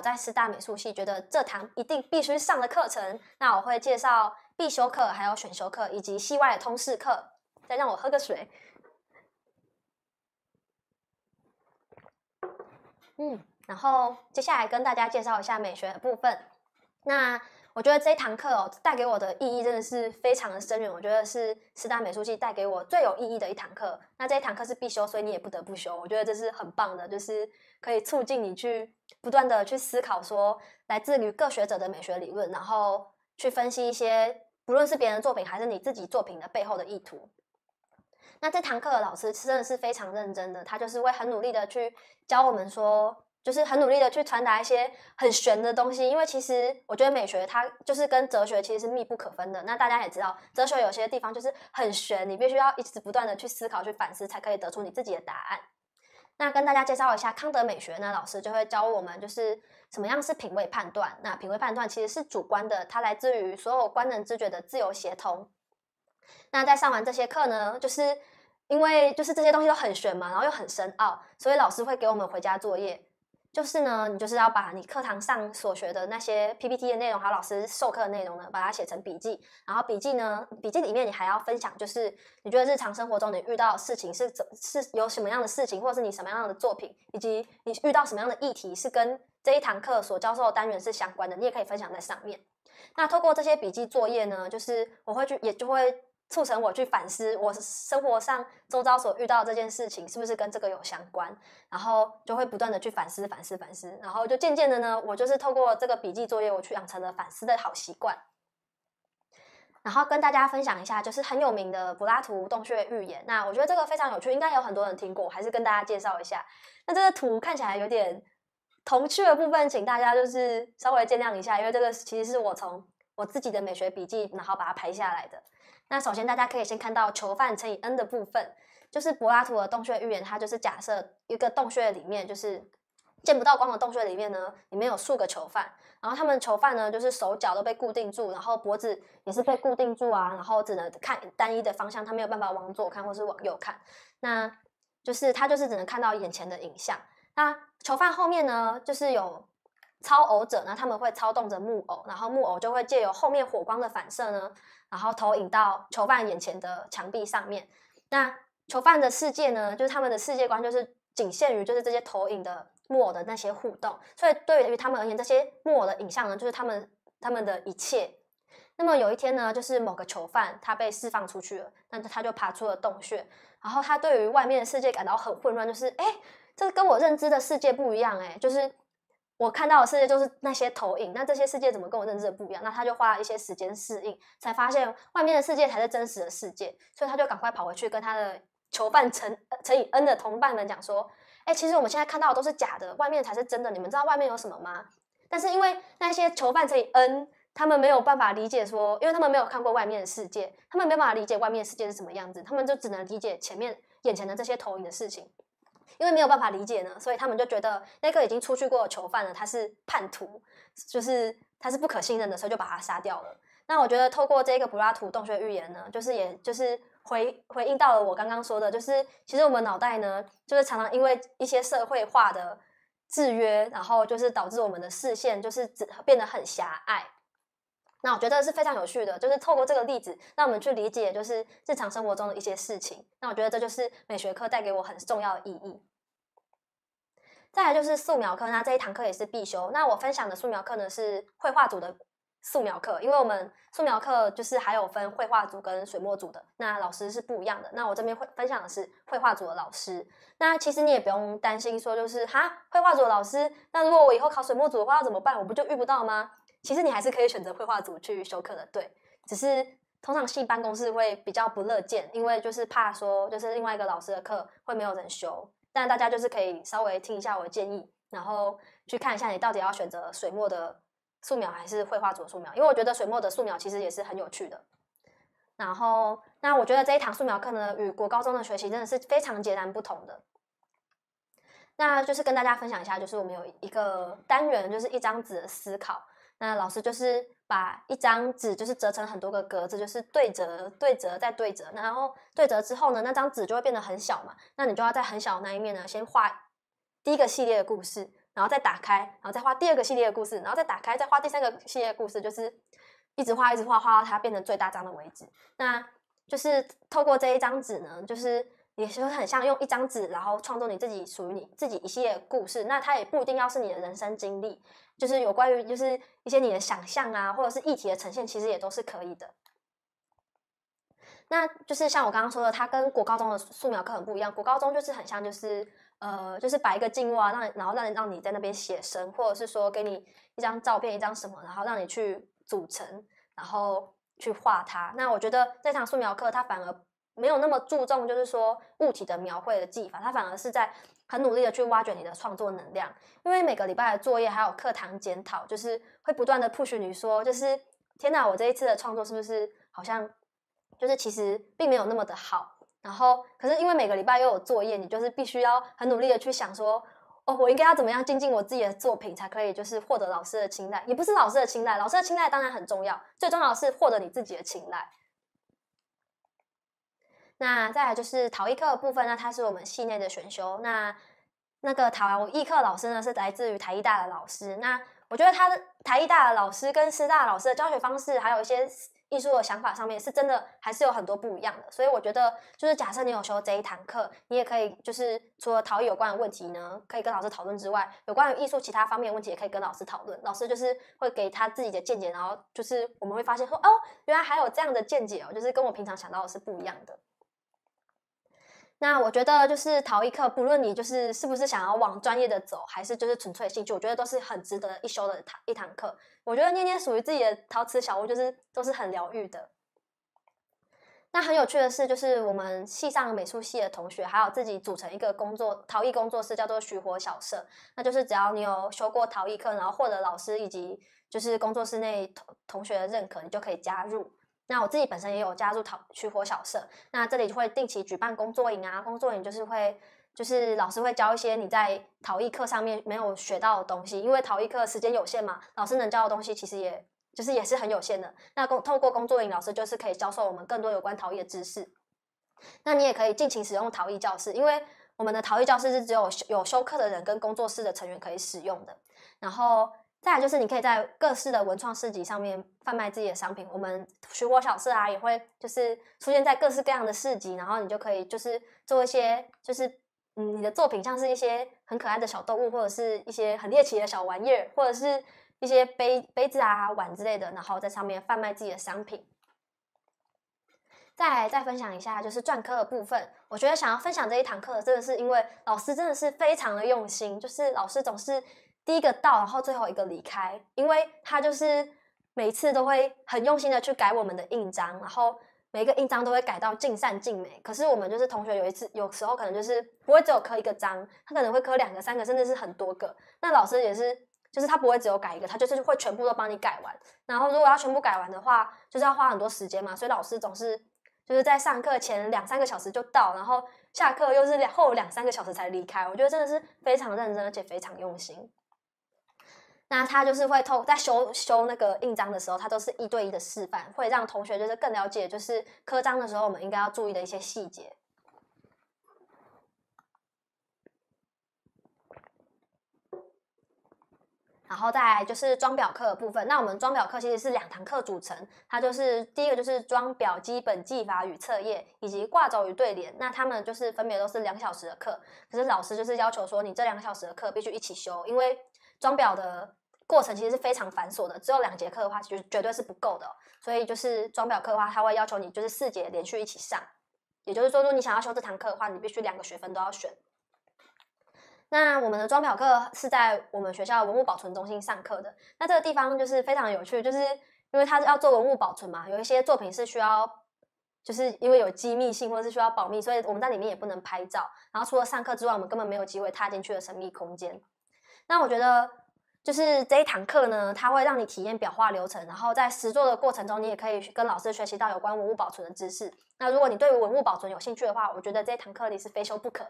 我在师大美术系，觉得这堂一定必须上的课程。那我会介绍必修课，还有选修课，以及系外的通识课。再让我喝个水。嗯，然后接下来跟大家介绍一下美学的部分。那我觉得这一堂课哦，带给我的意义真的是非常的深远。我觉得是师大美术系带给我最有意义的一堂课。那这一堂课是必修，所以你也不得不修。我觉得这是很棒的，就是可以促进你去不断的去思考，说来自于各学者的美学理论，然后去分析一些不论是别人作品还是你自己作品的背后的意图。那这堂课的老师真的是非常认真的，他就是会很努力的去教我们说。就是很努力的去传达一些很玄的东西，因为其实我觉得美学它就是跟哲学其实是密不可分的。那大家也知道，哲学有些地方就是很玄，你必须要一直不断的去思考、去反思，才可以得出你自己的答案。那跟大家介绍一下康德美学呢，老师就会教我们就是什么样是品味判断。那品味判断其实是主观的，它来自于所有官能知觉的自由协同。那在上完这些课呢，就是因为就是这些东西都很玄嘛，然后又很深奥，所以老师会给我们回家作业。就是呢，你就是要把你课堂上所学的那些 PPT 的内容还有老师授课的内容呢，把它写成笔记。然后笔记呢，笔记里面你还要分享，就是你觉得日常生活中你遇到的事情是怎是有什么样的事情，或者是你什么样的作品，以及你遇到什么样的议题是跟这一堂课所教授的单元是相关的，你也可以分享在上面。那透过这些笔记作业呢，就是我会去也就会。促成我去反思我生活上周遭所遇到这件事情是不是跟这个有相关，然后就会不断的去反思反思反思，然后就渐渐的呢，我就是透过这个笔记作业，我去养成了反思的好习惯。然后跟大家分享一下，就是很有名的柏拉图洞穴寓言。那我觉得这个非常有趣，应该有很多人听过，还是跟大家介绍一下。那这个图看起来有点童趣的部分，请大家就是稍微见谅一下，因为这个其实是我从我自己的美学笔记，然后把它拍下来的。那首先，大家可以先看到囚犯乘以 n 的部分，就是柏拉图的洞穴预言，它就是假设一个洞穴里面，就是见不到光的洞穴里面呢，里面有数个囚犯，然后他们囚犯呢，就是手脚都被固定住，然后脖子也是被固定住啊，然后只能看单一的方向，他没有办法往左看或是往右看，那就是他就是只能看到眼前的影像。那囚犯后面呢，就是有操偶者呢，他们会操纵着木偶，然后木偶就会借由后面火光的反射呢，然后投影到囚犯眼前的墙壁上面。那囚犯的世界呢，就是他们的世界观就是仅限于就是这些投影的木偶的那些互动。所以对于他们而言，这些木偶的影像呢，就是他们他们的一切。那么有一天呢，就是某个囚犯他被释放出去了，那他就爬出了洞穴，然后他对于外面的世界感到很混乱，就是哎，这跟我认知的世界不一样哎，就是。我看到的世界就是那些投影，那这些世界怎么跟我认知的不一样？那他就花了一些时间适应，才发现外面的世界才是真实的世界，所以他就赶快跑回去跟他的囚犯乘乘以 n 的同伴们讲说：“哎，其实我们现在看到的都是假的，外面才是真的。你们知道外面有什么吗？”但是因为那些囚犯乘以 n，他们没有办法理解说，因为他们没有看过外面的世界，他们没有办法理解外面世界是什么样子，他们就只能理解前面眼前的这些投影的事情。因为没有办法理解呢，所以他们就觉得那个已经出去过的囚犯呢，他是叛徒，就是他是不可信任的，所以就把他杀掉了。那我觉得透过这个柏拉图洞穴预言呢，就是也就是回回应到了我刚刚说的，就是其实我们脑袋呢，就是常常因为一些社会化的制约，然后就是导致我们的视线就是变得很狭隘。那我觉得是非常有趣的，就是透过这个例子，让我们去理解就是日常生活中的一些事情。那我觉得这就是美学课带给我很重要的意义。再来就是素描课，那这一堂课也是必修。那我分享的素描课呢是绘画组的素描课，因为我们素描课就是还有分绘画组跟水墨组的，那老师是不一样的。那我这边会分享的是绘画组的老师。那其实你也不用担心说就是哈，绘画组的老师，那如果我以后考水墨组的话要怎么办？我不就遇不到吗？其实你还是可以选择绘画组去修课的，对。只是通常系办公室会比较不乐见，因为就是怕说就是另外一个老师的课会没有人修。但大家就是可以稍微听一下我的建议，然后去看一下你到底要选择水墨的素描还是绘画组的素描，因为我觉得水墨的素描其实也是很有趣的。然后，那我觉得这一堂素描课呢，与国高中的学习真的是非常截然不同的。那就是跟大家分享一下，就是我们有一个单元，就是一张纸的思考。那老师就是把一张纸，就是折成很多个格子，就是对折、对折再对折，然后对折之后呢，那张纸就会变得很小嘛。那你就要在很小的那一面呢，先画第一个系列的故事，然后再打开，然后再画第二个系列的故事，然后再打开，再画第三个系列故事，就是一直画、一直画，画到它变成最大张的为止。那就是透过这一张纸呢，就是。也是很像用一张纸，然后创作你自己属于你自己一系列故事。那它也不一定要是你的人生经历，就是有关于就是一些你的想象啊，或者是议题的呈现，其实也都是可以的。那就是像我刚刚说的，它跟国高中的素描课很不一样。国高中就是很像就是呃，就是摆一个静物啊，让然后让人让你在那边写生，或者是说给你一张照片一张什么，然后让你去组成，然后去画它。那我觉得那堂素描课它反而。没有那么注重，就是说物体的描绘的技法，他反而是在很努力的去挖掘你的创作能量。因为每个礼拜的作业还有课堂检讨，就是会不断的 push 你，说就是天哪，我这一次的创作是不是好像就是其实并没有那么的好？然后可是因为每个礼拜又有作业，你就是必须要很努力的去想说，哦，我应该要怎么样精进我自己的作品，才可以就是获得老师的青睐？也不是老师的青睐，老师的青睐当然很重要，最重要是获得你自己的青睐。那再来就是陶艺课的部分呢，它是我们系内的选修。那那个陶艺课老师呢，是来自于台艺大的老师。那我觉得他的台艺大的老师跟师大老师的教学方式，还有一些艺术的想法上面，是真的还是有很多不一样的。所以我觉得，就是假设你有修这一堂课，你也可以就是除了陶艺有关的问题呢，可以跟老师讨论之外，有关于艺术其他方面的问题，也可以跟老师讨论。老师就是会给他自己的见解，然后就是我们会发现说，哦，原来还有这样的见解哦，就是跟我平常想到的是不一样的。那我觉得就是陶艺课，不论你就是是不是想要往专业的走，还是就是纯粹兴趣，我觉得都是很值得一修的一堂课。我觉得念念属于自己的陶瓷小屋，就是都是很疗愈的。那很有趣的是，就是我们系上美术系的同学，还有自己组成一个工作陶艺工作室，叫做“徐火小社”。那就是只要你有修过陶艺课，然后获得老师以及就是工作室内同同学的认可，你就可以加入。那我自己本身也有加入陶取火小社，那这里会定期举办工作营啊，工作营就是会，就是老师会教一些你在陶艺课上面没有学到的东西，因为陶艺课时间有限嘛，老师能教的东西其实也就是也是很有限的。那工透过工作营，老师就是可以教授我们更多有关陶艺的知识。那你也可以尽情使用陶艺教室，因为我们的陶艺教室是只有有修课的人跟工作室的成员可以使用的。然后。再来就是你可以在各式的文创市集上面贩卖自己的商品，我们水果小市啊也会就是出现在各式各样的市集，然后你就可以就是做一些就是嗯你的作品，像是一些很可爱的小动物，或者是一些很猎奇的小玩意儿，或者是一些杯杯子啊碗之类的，然后在上面贩卖自己的商品。再再分享一下就是篆刻的部分，我觉得想要分享这一堂课，真的是因为老师真的是非常的用心，就是老师总是。第一个到，然后最后一个离开，因为他就是每次都会很用心的去改我们的印章，然后每个印章都会改到尽善尽美。可是我们就是同学，有一次有时候可能就是不会只有刻一个章，他可能会刻两个、三个，甚至是很多个。那老师也是，就是他不会只有改一个，他就是会全部都帮你改完。然后如果要全部改完的话，就是要花很多时间嘛，所以老师总是就是在上课前两三个小时就到，然后下课又是后两三个小时才离开。我觉得真的是非常认真，而且非常用心。那他就是会偷在修修那个印章的时候，他都是一对一的示范，会让同学就是更了解，就是刻章的时候我们应该要注意的一些细节。然后再就是装裱课部分，那我们装裱课其实是两堂课组成，它就是第一个就是装裱基本技法与测验，以及挂轴与对联，那他们就是分别都是两小时的课，可是老师就是要求说你这两个小时的课必须一起修，因为装裱的。过程其实是非常繁琐的，只有两节课的话，其实绝对是不够的。所以就是装裱课的话，他会要求你就是四节连续一起上。也就是说，如果你想要修这堂课的话，你必须两个学分都要选。那我们的装裱课是在我们学校文物保存中心上课的。那这个地方就是非常有趣，就是因为它要做文物保存嘛，有一些作品是需要，就是因为有机密性或者是需要保密，所以我们在里面也不能拍照。然后除了上课之外，我们根本没有机会踏进去的神秘空间。那我觉得。就是这一堂课呢，它会让你体验裱画流程，然后在实作的过程中，你也可以跟老师学习到有关文物保存的知识。那如果你对于文物保存有兴趣的话，我觉得这一堂课你是非修不可。